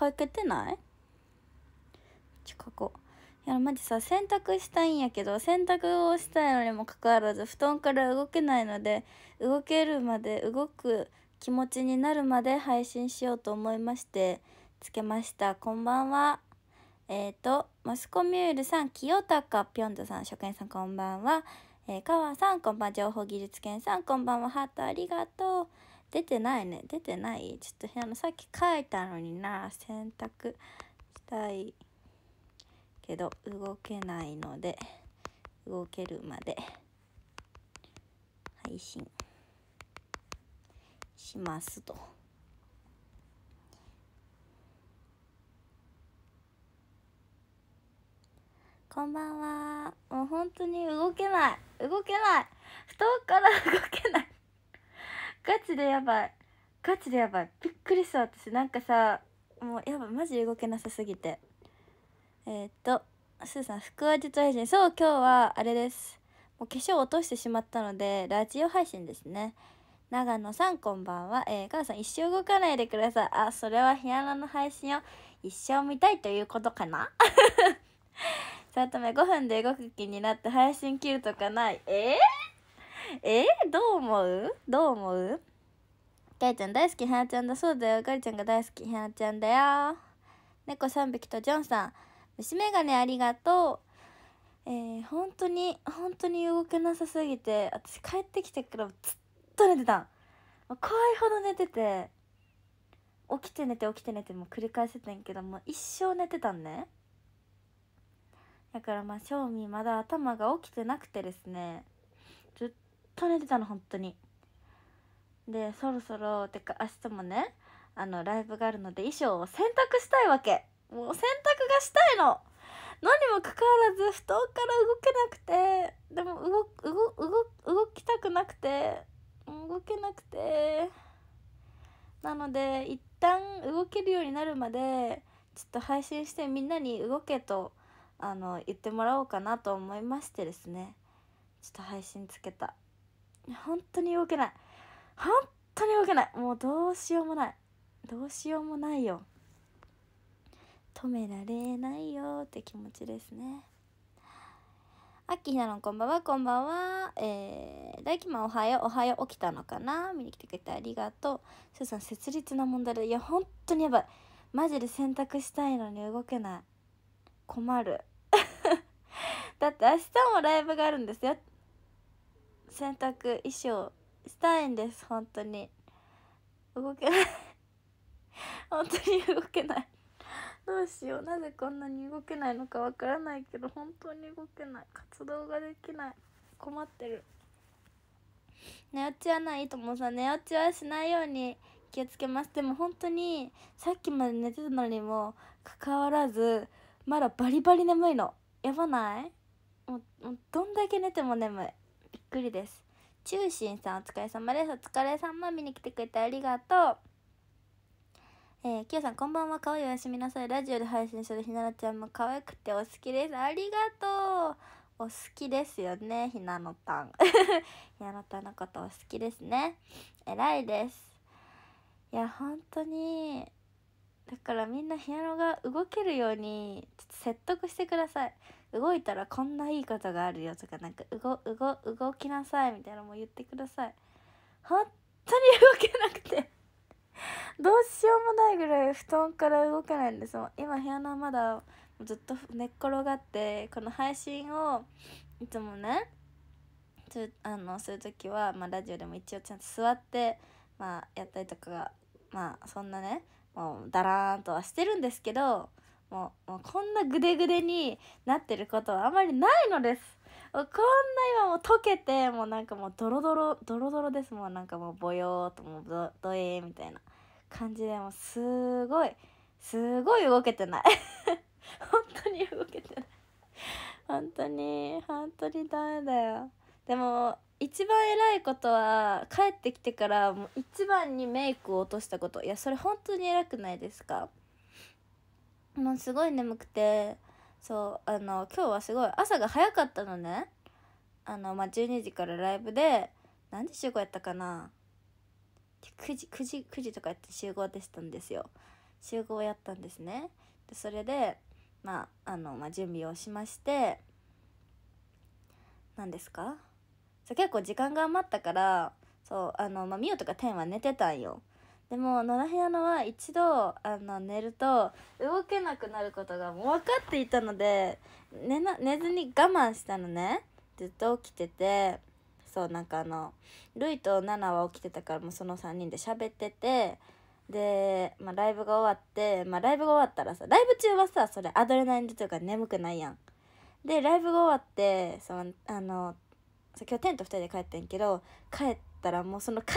解けてないちょこいやマジさ洗濯したいんやけど洗濯をしたいのにもかかわらず布団から動けないので動けるまで動く気持ちになるまで配信しようと思いましてつけましたこんばんはえっ、ー、とマスコミュールさん清高ぴょんとさん初見さんこんばんはえー、川さん、こんばんは。情報技術研さん、こんばんは。ハートありがとう。出てないね出てないちょっとあのさっき書いたのにな選択したいけど動けないので動けるまで配信しますと。こんばんは。もう本当に動けない。動けない。布団から動でやばいガチでやばいびっくりした私なんかさもうやばいマジ動けなさすぎてえー、っとすーさん腹話術配信そう今日はあれですもう化粧落としてしまったのでラジオ配信ですね長野さんこんばんは。えー、母さん一生動かないでください。あ、それはヒアラの配信を一生見たいということかな さとめ5分で動く気になって配信切るとかない。えー、えー、どう思うどう思うかいちゃん大好き、はやちゃんだそうだよ。がりちゃんが大好き、はやちゃんだよ。猫3匹とジョンさん。虫眼鏡ありがとう。えー、本当に、本当に動けなさすぎて、私帰ってきてからずっと寝てた。怖いほど寝てて、起きて寝て起きて寝ても繰り返せてんけど、もう一生寝てたんね。だからまあ、正味まだ頭が起きてなくてですね、ずっと寝てたの、本当に。でそろそろてか明日もねあのライブがあるので衣装を洗濯したいわけもう洗濯がしたいののにもかかわらず布団から動けなくてでも動動動動きたくなくて動けなくてなので一旦動けるようになるまでちょっと配信してみんなに動けとあの言ってもらおうかなと思いましてですねちょっと配信つけた本当に動けない本当に動けないもうどうしようもないどうしようもないよ止められないよって気持ちですねあきひなのこんばんはこんばんはえー、大輝マおはようおはよう起きたのかな見に来てくれてありがとうすーさん設立の問題でいや本当にやばいマジで洗濯したいのに動けない困る だって明日もライブがあるんですよ洗濯衣装したいんです 本当に動けない本当に動けないどうしようなぜこんなに動けないのかわからないけど本当に動けない活動ができない困ってる寝落ちはないともさ寝落ちはしないように気をつけますでも本当にさっきまで寝てたのにもかかわらずまだバリバリ眠いのやばないもうどんだけ寝ても眠いびっくりです中心さんお疲れ様ですお疲れ様見に来てくれてありがとうえー、きよさんこんばんはかわいいおやすみなさいラジオで配信するひなのちゃんも可愛くてお好きですありがとうお好きですよねひなのたん ひなのたんのことお好きですね偉いですいや本当にだからみんなひなのが動けるようにちょっと説得してください動いたらこんないいことがあるよとかなんか動動動きなさいみたいなのも言ってください本当に動けなくてどうしようもないぐらい布団から動けないんですもん今部屋の窓ずっと寝っ転がってこの配信をいつもねあのする時は、まあ、ラジオでも一応ちゃんと座って、まあ、やったりとかがまあそんなねもうダラーンとはしてるんですけどもうもうこんなグデグデになってることはあまりないのですこんな今もう溶けてもうなんかもうドロドロドロドロですもうなんかもうぼよーっともうドエーみたいな感じでもうすごいすごい動けてない本当に動けてない本当に本当にダメだよでも一番偉いことは帰ってきてからもう一番にメイクを落としたこといやそれ本当に偉くないですかもうすごい眠くてそうあの今日はすごい朝が早かったのねあの、まあ、12時からライブで何時集合やったかな9時9時9時とかやって集合でしたんですよ集合やったんですねでそれで、まああのまあ、準備をしまして何ですかそう結構時間が余ったからそうあの、まあ、ミオとかテンは寝てたんよでも野良部屋のは一度あの寝ると動けなくなることがもう分かっていたので寝な寝ずに我慢したのねずっと起きててそうなんかあのルイとナナは起きてたからもうその3人で喋っててで、まあ、ライブが終わって、まあ、ライブが終わったらさライブ中はさそれアドレナリンというか眠くないやん。でライブが終わってそのあの今日テント2人で帰ったんやけど帰ったらもうその帰り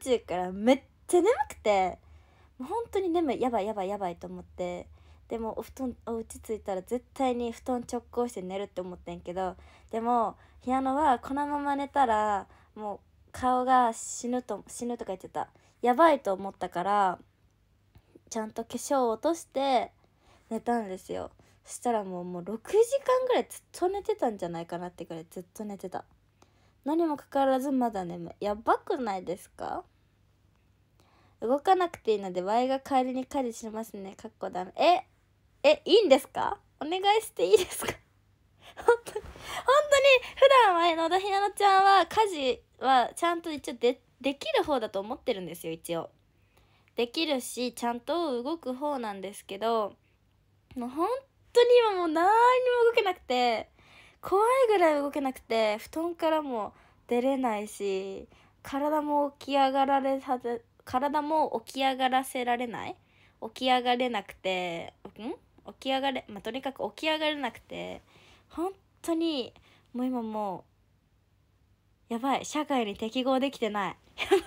途中からめっちゃ眠くてもう本当に眠いやばいやばいやばいと思ってでもお布団お家着いたら絶対に布団直行して寝るって思ってんけどでもピアノはこのまま寝たらもう顔が死ぬと死ぬとか言ってたやばいと思ったからちゃんと化粧を落として寝たんですよそしたらもうもう6時間ぐらいずっと寝てたんじゃないかなってくらいずっと寝てた何もかかわらずまだ眠いやばくないですか動かなくていいので、ワイが代わりに家事しますね。かっこだめ。え、え、いいんですかお願いしていいですか 本当に、本当に、普段は野田ひなのちゃんは家事はちゃんと一応で、できる方だと思ってるんですよ、一応。できるし、ちゃんと動く方なんですけど、もう本当に今もう何にも動けなくて、怖いぐらい動けなくて、布団からも出れないし、体も起き上がられ体も起き上がらせられない起き上がれなくてん起き上がれ、まあ、とにかく起き上がれなくて本当にもう今もうやばい社会に適合できてないやばい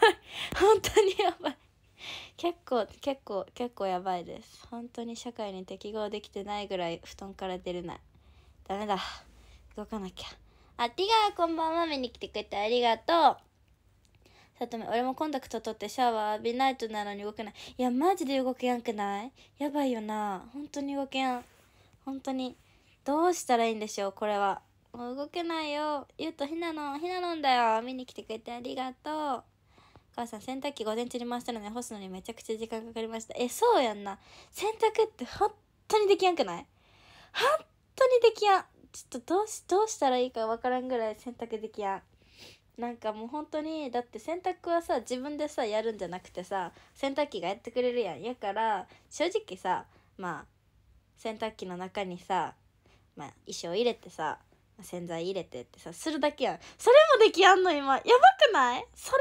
本当にやばい結構結構結構やばいです本当に社会に適合できてないぐらい布団から出れないダメだ動かなきゃあティガーこんばんは見に来てくれてありがとうさとみ、俺もコンタクト取ってシャワー浴びないとなのに動けない。いや、マジで動けやんくないやばいよな。本当に動けやん。本当に。どうしたらいいんでしょう、これは。もう動けないよ。ゆうとひなの、ひなのんだよ。見に来てくれてありがとう。母さん洗濯機午前中に回したのに干すのにめちゃくちゃ時間かかりました。え、そうやんな。洗濯って本当にできやんくない本当にできやん。ちょっとどうし、どうしたらいいかわからんぐらい洗濯できやん。なんかもう本当にだって洗濯はさ自分でさやるんじゃなくてさ洗濯機がやってくれるやんやから正直さまあ洗濯機の中にさ、まあ、衣装入れてさ洗剤入れてってさするだけやんそれもできやんの今やばくないそれ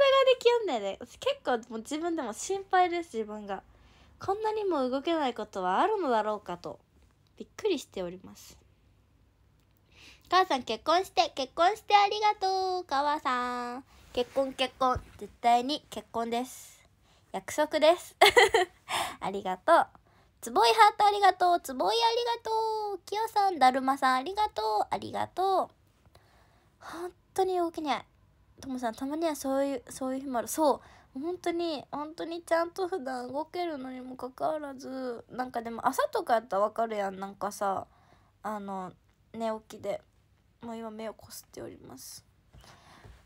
ができやんねんで結構もう自分でも心配です自分がこんなにも動けないことはあるのだろうかとびっくりしております母さん結婚して、結婚してありがとう。母さん。結婚結婚。絶対に結婚です。約束です。ありがとう。つぼいハートありがとう。つぼいありがとう。きよさん、だるまさんありがとう。ありがとう。本当に動きにい。ともさん、たまにはそういう、そういう日もある。そう。本当に、本当にちゃんと普段動けるのにもかかわらず、なんかでも朝とかやったらわかるやん。なんかさ、あの、寝起きで。もう今目をこすっております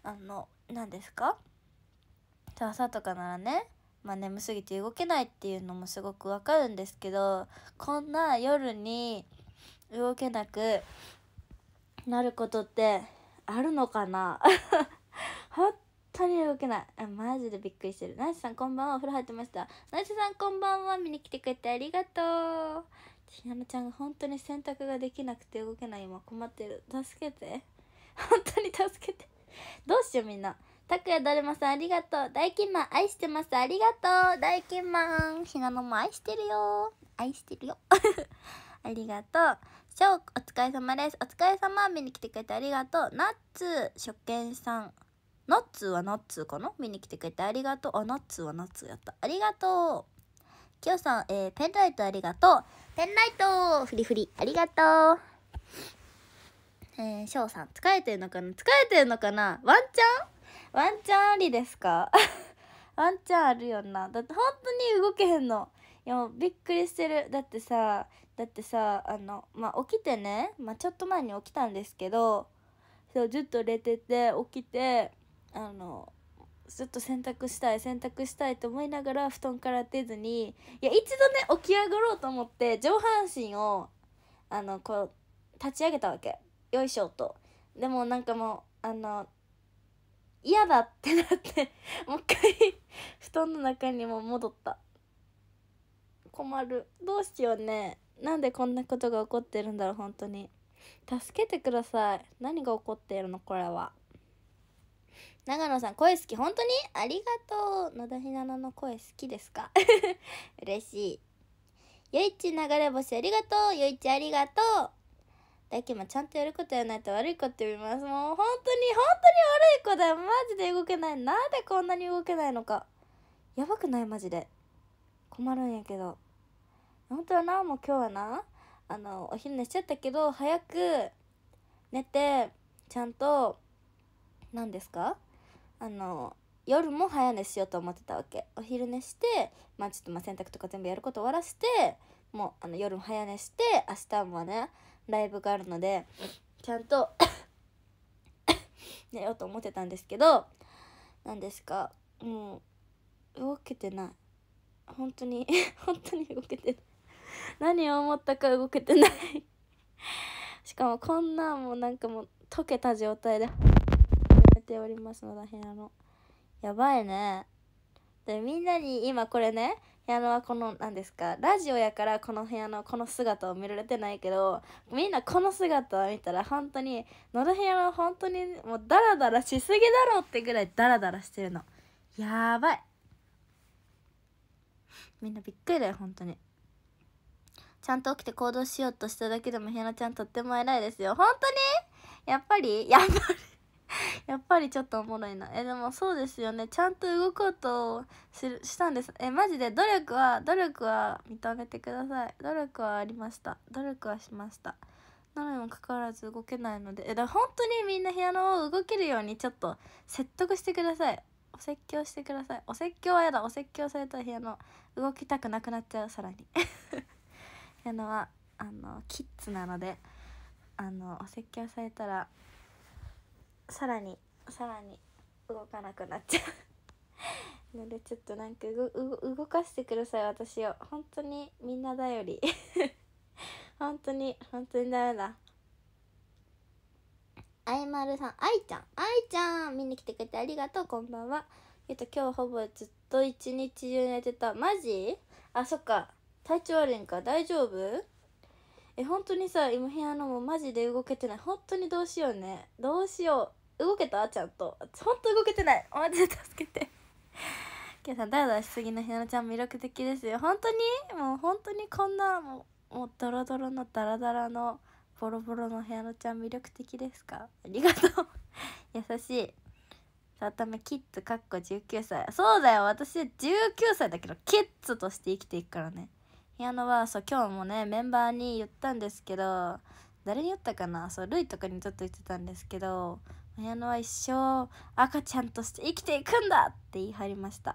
あの何ですか朝とかならねまあ、眠すぎて動けないっていうのもすごくわかるんですけどこんな夜に動けなくなることってあるのかな 本当に動けないあマジでびっくりしてるナイスさんこんばんはお風呂入ってましたナイスさんこんばんは見に来てくれてありがとうひなのちゃんが本当に洗濯ができなくて動けない今困ってる助けて 本当に助けてどうしようみんなたくやだるまさんありがとう大金マン愛してますありがとう大金マンひなのも愛してるよ愛してるよ ありがとうショーお疲れ様ですお疲れ様見に来てくれてありがとうナッツ初見さんナッツはナッツかな見に来てくれてありがとうあナッツはナッツやったありがとうきょうさん、えー、ペンライトありがとう。ペンライトフリフリ、ありがとう。えー、しょうさん、疲れてるのかな疲れてるのかなワンチャンワンチャンありですか ワンチャンあるよな。だって本当に動けへんの。いや、びっくりしてる。だってさ、だってさ、あの、まあ、起きてね、まあ、ちょっと前に起きたんですけど、そう、ずっと寝てて、起きて、あの、ょっと洗濯したい洗濯したいと思いながら布団から出ずにいや一度ね起き上がろうと思って上半身をあのこう立ち上げたわけよいしょとでもなんかもうあの嫌だってなって もう一回布団の中にも戻った困るどうしようねなんでこんなことが起こってるんだろう本当に助けてください何が起こっているのこれは長野さん、声好き、本当にありがとう。野田ひなのの声好きですか 嬉しい。よいち流れ星ありがとう。よいちありがとう。だけもちゃんとやることやないと悪い子って言います。もう本当に、本当に悪い子だよ。マジで動けない。なんでこんなに動けないのか。やばくないマジで。困るんやけど。本当はな、もう今日はな、あの、お昼寝しちゃったけど、早く寝て、ちゃんと、何ですかあの夜も早寝しようと思ってたわけお昼寝してまあちょっとまあ洗濯とか全部やること終わらせてもうあの夜も早寝して明日もねライブがあるのでちゃんと 寝ようと思ってたんですけど何ですかもう動けてない本当に 本当に動けてない何を思ったか動けてないしかもこんなもうなんかもう溶けた状態で。ておりますまだ部屋のやばいねでみんなに今これね部屋のはこの何ですかラジオやからこの部屋のこの姿を見られてないけどみんなこの姿を見たら本当に野田部屋は本当にもうダラダラしすぎだろってぐらいダラダラしてるのやばいみんなびっくりだよ本当にちゃんと起きて行動しようとしただけでも部屋のちゃんとっても偉いですよ本当にやっぱりやっぱりやっぱりちょっとおもろいなえでもそうですよねちゃんと動こうとするしたんですえマジで努力は努力は認めてください努力はありました努力はしましたなのにもかかわらず動けないのでえだ本当にみんな部屋の動けるようにちょっと説得してくださいお説教してくださいお説教はやだお説教されたら部屋の動きたくなくなっちゃうさらに 部屋のはあのキッズなのであのお説教されたらさらにさらに動かなくなっちゃうの でちょっとなんか動かしてください私を本当にみんな頼り 本当に本当にダメだあいまるさんあいちゃんあいちゃん見に来てくれてありがとうこんばんはえっと今日ほぼずっと一日中寝てたマジあそっか体調悪いんか大丈夫え本当にさ今部屋のもマジで動けてない本当にどうしようねどうしよう動けたちゃんとほんと動けてないマジで助けて今日さんダラダラしすぎのひなのちゃん魅力的ですよ本当にもう本当にこんなもうもうドロドロのダラダラのボロボロのひなのちゃん魅力的ですかありがとう優しいさためキッズかっこ19歳そうだよ私19歳だけどキッズとして生きていくからねひなのはそう今日もねメンバーに言ったんですけど誰に言ったかなそうルイとかにちょっと言ってたんですけど綾乃は一生赤ちゃんとして生きていくんだって言い張りました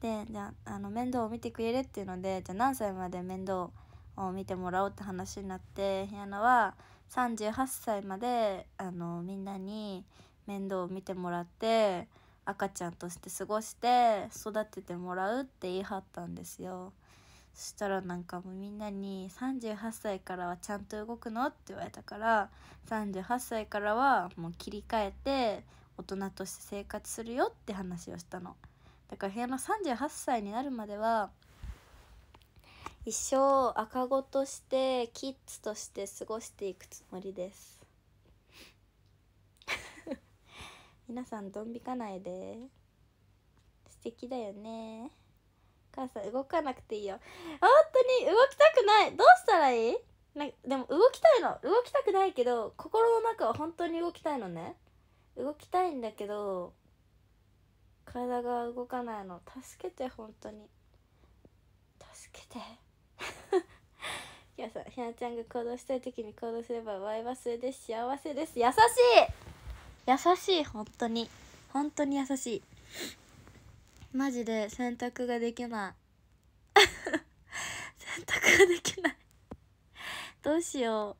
でじゃあの面倒を見てくれるっていうのでじゃあ何歳まで面倒を見てもらおうって話になって綾乃は38歳まであのみんなに面倒を見てもらって赤ちゃんとして過ごして育ててもらうって言い張ったんですよ。そしたらなんかもうみんなに「38歳からはちゃんと動くの?」って言われたから38歳からはもう切り替えて大人として生活するよって話をしたのだから部屋の38歳になるまでは一生赤子としてキッズとして過ごしていくつもりです 皆さんどん引かないで素敵だよね母さん動かなくていいよ本当に動きたくないどうしたらいいなでも動きたいの動きたくないけど心の中は本当に動きたいのね動きたいんだけど体が動かないの助けて本当に助けてひな さんひなちゃんが行動したい時に行動すればワイ忘れです幸せです優しい優しい本当に本当に優しいマジで洗濯ができない 洗濯ができないどうしよ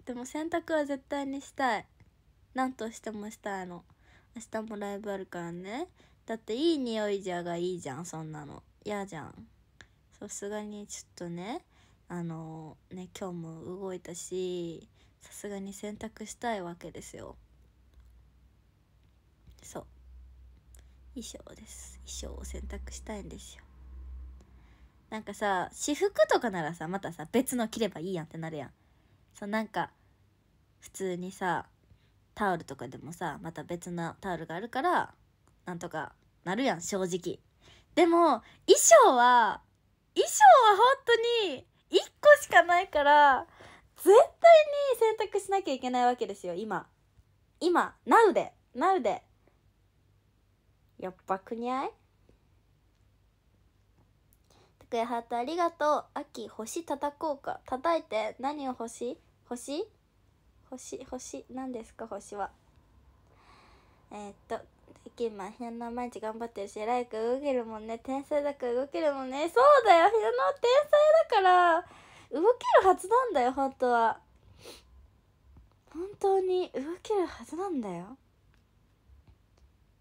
うでも洗濯は絶対にしたい何としてもしたいの明日もライブあるからねだっていい匂いじゃがいいじゃんそんなの嫌じゃんさすがにちょっとねあのー、ね今日も動いたしさすがに洗濯したいわけですよそう衣装です衣装を選択したいんですよなんかさ私服とかならさまたさ別の着ればいいやんってなるやんそうなんか普通にさタオルとかでもさまた別のタオルがあるからなんとかなるやん正直でも衣装は衣装は本当に1個しかないから絶対に選択しなきゃいけないわけですよ今今 Now で Now でやっぱくにゃいくやはありがとう秋星叩こうか叩いて何を星星星星何ですか星はえー、っと今、ひなの毎日頑張ってるし偉いか動けるもんね天才だから動けるもんねそうだよひなの天才だから動けるはずなんだよ本当は本当に動けるはずなんだよ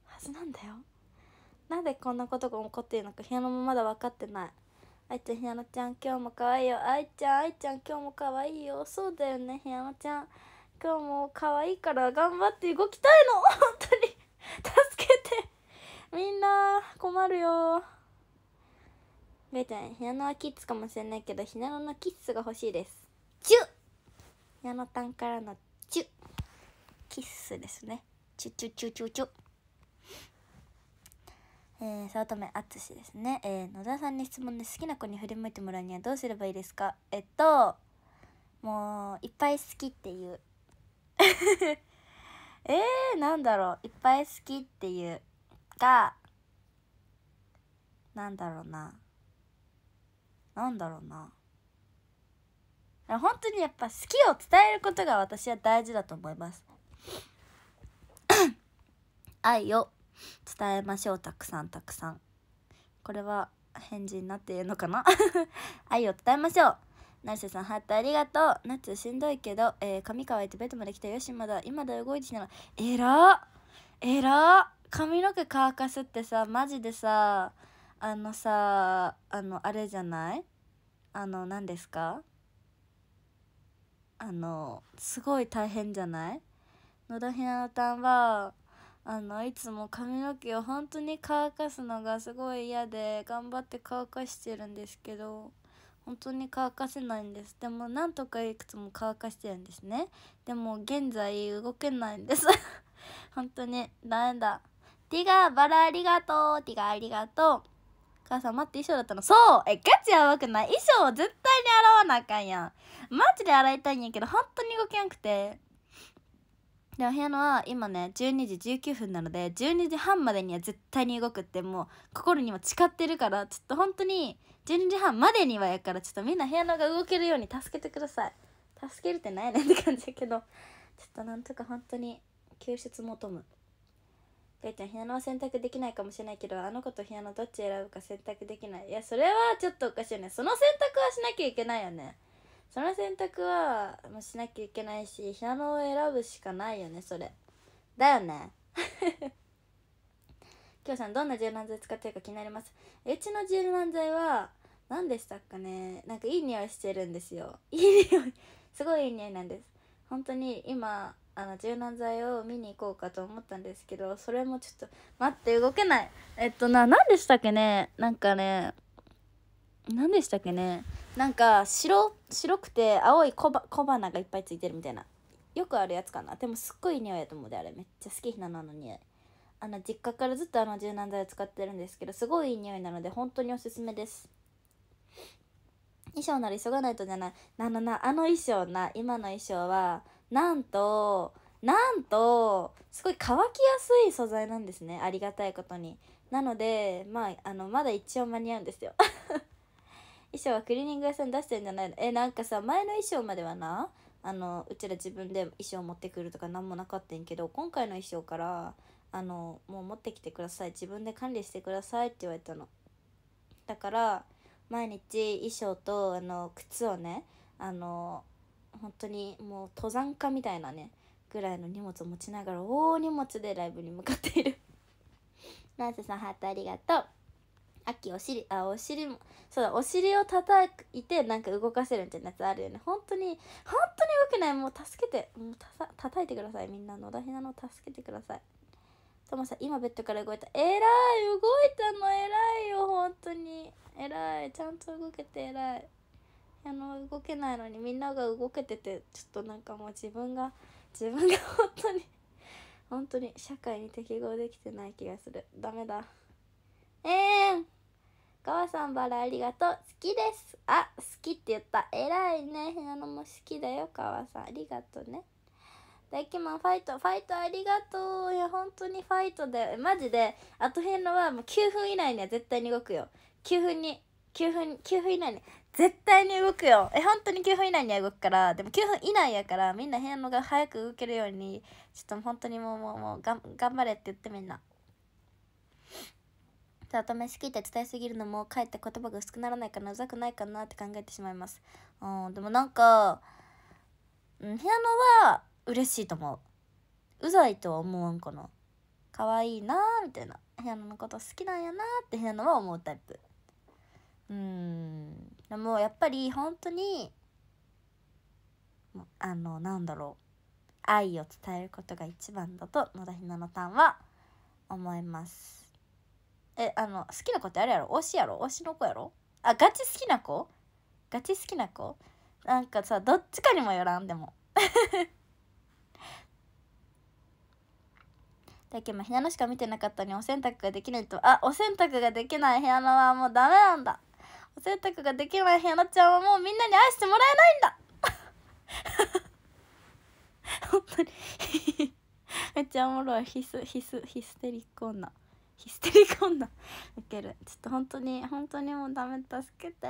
はずなんだよなんでこんなことが起こっているのかヒアノもまだ分かってないいちゃんひアのちゃん今日も可愛いよあいちゃんあいちゃん今日も可愛いよそうだよねひアのちゃん今日も可愛いから頑張って動きたいの 本当に助けてみんな困るよベイちゃんひアのはキッズかもしれないけどひなののキッズが欲しいですチュッひアのたんからのチュッキッスですねチュチュチュチュチュえー、早乙女淳ですね、えー、野田さんに質問で好きな子に振り向いてもらうにはどうすればいいですかえっともういっぱい好きっていう えー、なんだろういっぱい好きっていうがなんだろうななんだろうな本当にやっぱ好きを伝えることが私は大事だと思います 愛を伝えましょうたくさんたくさんこれは返事になっているのかな 愛を伝えましょうナイスさん、ハートありがとう。ナッツしんどいけど、えー、髪乾いてベッドまで来たよし、まだ、今だ動いてきたら、えらえら髪の毛乾かすってさ、マジでさ、あのさ、あの、あれじゃないあの、何ですかあの、すごい大変じゃない野田ひなのたんは、あのいつも髪の毛を本当に乾かすのがすごい嫌で頑張って乾かしてるんですけど本当に乾かせないんですでもなんとかいくつも乾かしてるんですねでも現在動けないんです 本当にダメだティガーバラありがとうティガーありがとう母さん待って衣装だったのそうえガチやばくない衣装を絶対に洗わなあかんやんマジで洗いたいんやけど本当に動けなくてでお部屋のは今ね12時19分なので12時半までには絶対に動くってもう心にも誓ってるからちょっと本当に12時半までにはやからちょっとみんな部屋のが動けるように助けてください助けるってないねって感じやけどちょっとなんとか本当に救出求むペイちゃん部屋のは選択できないかもしれないけどあの子と部屋のどっち選ぶか選択できないいやそれはちょっとおかしいよねその選択はしなきゃいけないよねその選択はもしなきゃいけないしなのを選ぶしかないよねそれだよね きょうさんどんな柔軟剤使ってるか気になりますうちの柔軟剤は何でしたっかねなんかいい匂いしてるんですよ いい匂いすごいいい匂いなんです本当に今あの柔軟剤を見に行こうかと思ったんですけどそれもちょっと待って動けないえっとな何でしたっけねなんかね何でしたっけねなんか白白くて青い小小花がいっぱいついてるみたいなよくあるやつかなでもすっごい匂いやと思うであれめっちゃ好きひなの匂いあの実家からずっとあの柔軟剤を使ってるんですけどすごいいい匂いなので本当におすすめです衣装なら急がないとじゃないあのなあの衣装な今の衣装はなんとなんとすごい乾きやすい素材なんですねありがたいことになのでまああのまだ一応間に合うんですよ衣装はクリーニング屋さん出してんじゃないのえなんかさ前の衣装まではなあのうちら自分で衣装持ってくるとか何もなかったんけど今回の衣装からあのもう持ってきてください自分で管理してくださいって言われたのだから毎日衣装とあの靴をねあの本当にもう登山家みたいなねぐらいの荷物を持ちながら大荷物でライブに向かっている ナースさんハートありがとう秋お尻あお尻もそうだお尻を叩いてなんか動かせるみたいなやつあるよね本当に本当に良くないもう助けてもうたさ叩いてくださいみんな野田ひなの助けてくださいともさん今ベッドから動いたえらい動いたの偉いよ本当に偉いちゃんと動けて偉いあの動けないのにみんなが動けててちょっとなんかもう自分が自分が 本当に本当に社会に適合できてない気がするダメだえー川さんバラありがとう好きですあ好きって言った偉いねひなのも好きだよ川さんありがとうね大気マンファイトファイトありがとういや本当にファイトだよマジであとへのはもう9分以内には絶対に動くよ9分に9分9分以内に絶対に動くよえ本当に9分以内には動くからでも9分以内やからみんな部屋のが早く動けるようにちょっと本当にもうもうもうが頑張れって言ってみんなただ試し聞いて伝えすぎるのもかえって言葉が薄くならないかなうざくないかなって考えてしまいますうんでもなんかピアノは嬉しいと思ううざいとは思わんかな可愛いなみたいなピアノのこと好きなんやなってピアノは思うタイプうんでもやっぱり本当にあのなんだろう愛を伝えることが一番だと野田ひなのたんは思いますえ、あの、好きな子ってあれやろ推しやろ推しの子やろあ、ガチ好きな子ガチ好きな子なんかさ、どっちかにもよらんでも。だけど、部屋のしか見てなかったのにお洗濯ができないと、あ、お洗濯ができない部屋のはもうダメなんだ。お洗濯ができない部屋のちゃんはもうみんなに愛してもらえないんだ 本当に めっちゃおもろいヒスヒスヒステリック女。ヒステリンだ受けるちょっと本当に本当にもうダメ助けて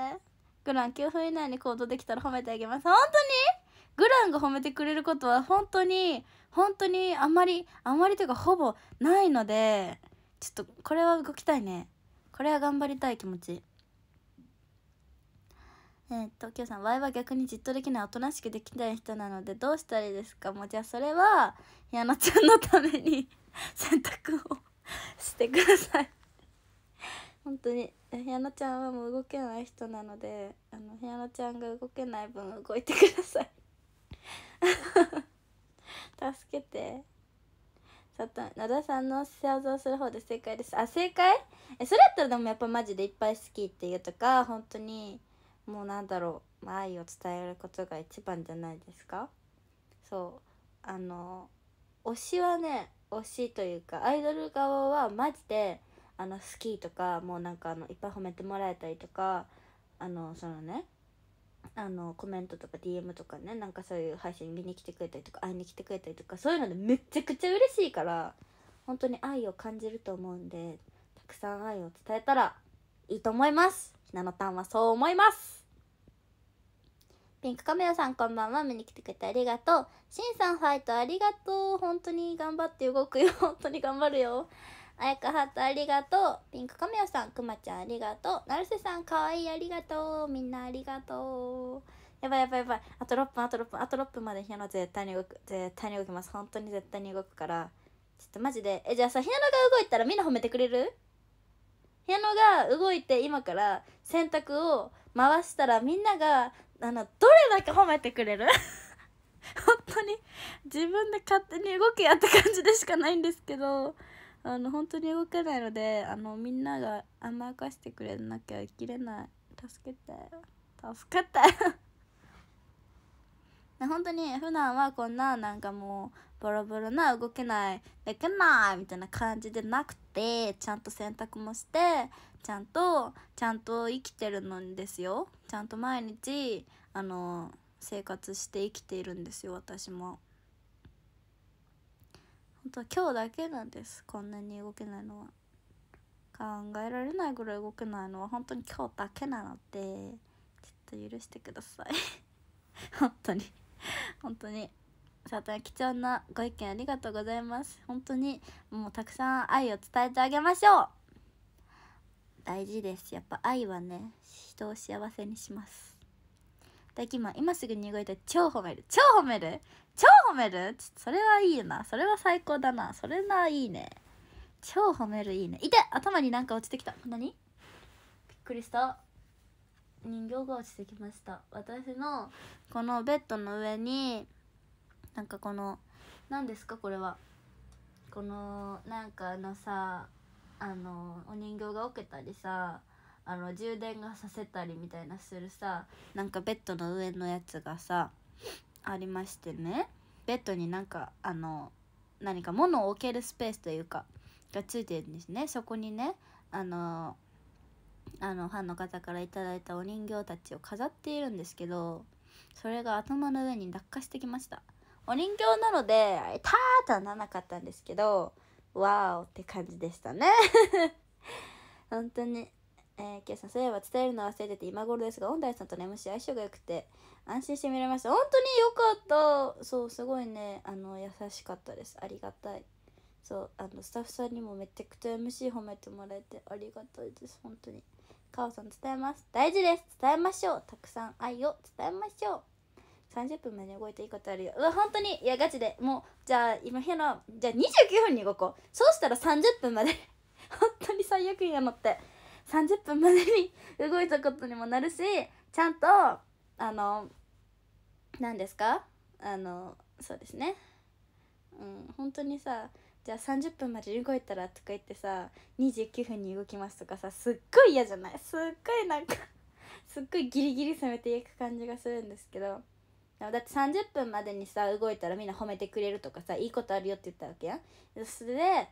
グラン9分以内に行動できたら褒めてあげます本当にグランが褒めてくれることは本当に本当にあんまりあんまりというかほぼないのでちょっとこれは動きたいねこれは頑張りたい気持ちえー、っと、きょうさん、ワイは逆にじっとできない、おとなしくできない人なので、どうしたらいいですかもうじゃあそれは、ひやちゃんのために選択 を してください本当にひやなちゃんはもう動けない人なのであのひやなちゃんが動けない分動いてください 助けてっと野田さんの想像する方で正解ですあ正解えそれやったらでもやっぱマジでいっぱい好きっていうとか本当にもうなんだろう愛を伝えることが一番じゃないですかそうあの推しはね推しというかアイドル側はマジであの好きとかもうなんかあのいっぱい褒めてもらえたりとかあのそのねあのコメントとか DM とかねなんかそういう配信見に来てくれたりとか会いに来てくれたりとかそういうのでめちゃくちゃ嬉しいから本当に愛を感じると思うんでたくさん愛を伝えたらいいと思いますひなのたんはそう思いますピンクカメラさんこんばんは。見に来てくれてありがとう。しんさんファイトありがとう。本当に頑張って動くよ。本当に頑張るよ。あやかハートありがとう。ピンクカメラさん、くまちゃんありがとう。なるせさんかわいいありがとう。みんなありがとう。やばいやばいやばい。あと6分、あと6分、あと6分までひなの絶対に動く。絶対に動きます。本当に絶対に動くから。ちょっとマジで。え、じゃあさ、ひなのが動いたらみんな褒めてくれるひなのが動いて今から洗濯を回したらみんながあのどれだけ褒めてくれる 本当に自分で勝手に動けやって感じでしかないんですけどあの本当に動けないのであのみんなが甘やかしてくれなきゃ生きれない助けて助けて 本当に普段はこんななんかもうボロボロな動けないできないみたいな感じでなくてちゃんと洗濯もしてちゃんとちゃんと生きてるのですよちゃんと毎日あの生活して生きているんですよ私も本当今日だけなんですこんなに動けないのは考えられないぐらい動けないのは本当に今日だけなのでちょっと許してください 本当に本当にさて貴重なご意見ありがとうございます本当にもうたくさん愛を伝えてあげましょう大事ですやっぱ愛はね人を幸せにしますだきま今すぐに動いて超褒める超褒める超褒めるそれはいいなそれは最高だなそれないいね超褒めるいいねいて頭になんか落ちてきた何びっくりした人形が落ちてきました私のこのベッドの上になんかこの何ですかこれはこのなんかあのさあのお人形が置けたりさあの充電がさせたりみたいなするさなんかベッドの上のやつがさありましてねベッドになんかあの何か物を置けるスペースというかがついてるんですねそこにねあのあのファンの方から頂いたお人形たちを飾っているんですけどそれが頭の上に落下してきましたお人形なので「たー!」とはならなかったんですけどわおって感じでしたね 本当に。えー、キさん、そういえば伝えるの忘れてて今頃ですが、音大さんとね MC 相性が良くて、安心して見れました。本当に良かった。そう、すごいね、あの、優しかったです。ありがたい。そう、あの、スタッフさんにもめちゃくちゃ MC 褒めてもらえてありがたいです。本当に。カオさん、伝えます。大事です。伝えましょう。たくさん愛を伝えましょう。30分まで動いていいことあるようわ本当にいやガチでもうじゃあ今部屋のじゃあ29分に動こうそうしたら30分まで 本当に最悪やのって30分までに動いたことにもなるしちゃんとあの何ですかあのそうですねうん本当にさじゃあ30分まで動いたらとか言ってさ29分に動きますとかさすっごい嫌じゃないすっごいなんか すっごいギリギリ攻めていく感じがするんですけどだって30分までにさ動いたらみんな褒めてくれるとかさいいことあるよって言ったわけやんそれで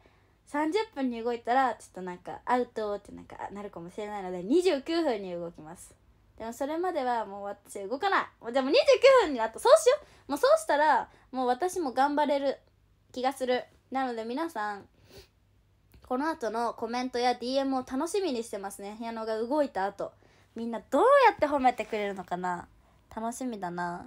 30分に動いたらちょっとなんかアウトってなんかなるかもしれないので29分に動きますでもそれまではもう私動かないもうも29分になったそうしようもうそうしたらもう私も頑張れる気がするなので皆さんこの後のコメントや DM を楽しみにしてますね矢野が動いた後みんなどうやって褒めてくれるのかな楽しみだな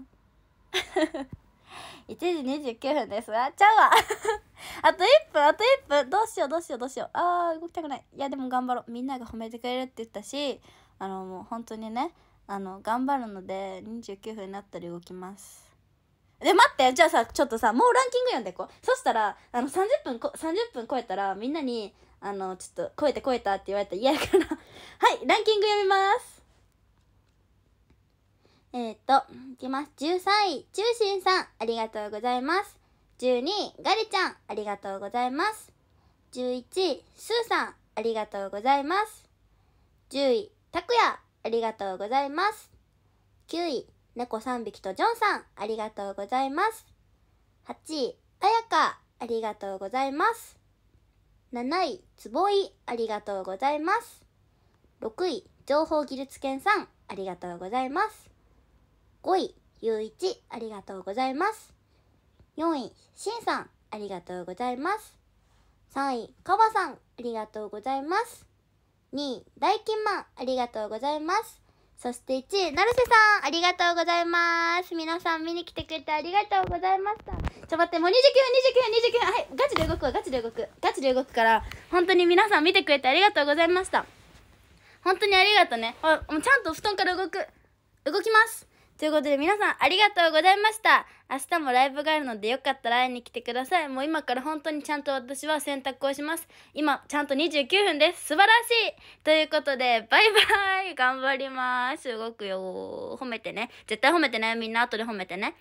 1時29分ですわ。ちゃうわ あと1分、あと1分。どうしよう、どうしよう、どうしよう。あー、動きたくない。いや、でも頑張ろう。みんなが褒めてくれるって言ったし、あの、もう本当にね、あの、頑張るので、29分になったら動きます。で、待ってじゃあさ、ちょっとさ、もうランキング読んでいこう。そしたら、あの、30分こ、30分超えたら、みんなに、あの、ちょっと、超えて超えたって言われたら嫌やから はい、ランキング読みます。えっ、ー、と、いきます。13位、中心さん、ありがとうございます。12位、ガリちゃん、ありがとうございます。11位、スーさん、ありがとうございます。10位、タクヤ、ありがとうございます。9位、猫3匹とジョンさん、ありがとうございます。8位、あやか、ありがとうございます。7位、つぼい、ありがとうございます。6位、情報技術研さん、ありがとうございます。5位、ゆういち、ありがとうございます。4位、しんさん、ありがとうございます。3位、かばさん、ありがとうございます。2位、大金マン、ありがとうございます。そして1位、成瀬さん、ありがとうございます。皆さん見に来てくれてありがとうございました。ちょ、待って、もう29、29、29、はい、ガチで動くわ、ガチで動く。ガチで動くから、本当に皆さん見てくれてありがとうございました。本当にありがとうね。あ、もうちゃんと布団から動く。動きます。ということで皆さんありがとうございました明日もライブがあるのでよかったら会いに来てくださいもう今から本当にちゃんと私は選択をします今ちゃんと29分です素晴らしいということでバイバイ頑張ります動くよ褒めてね絶対褒めてねみんな後で褒めてね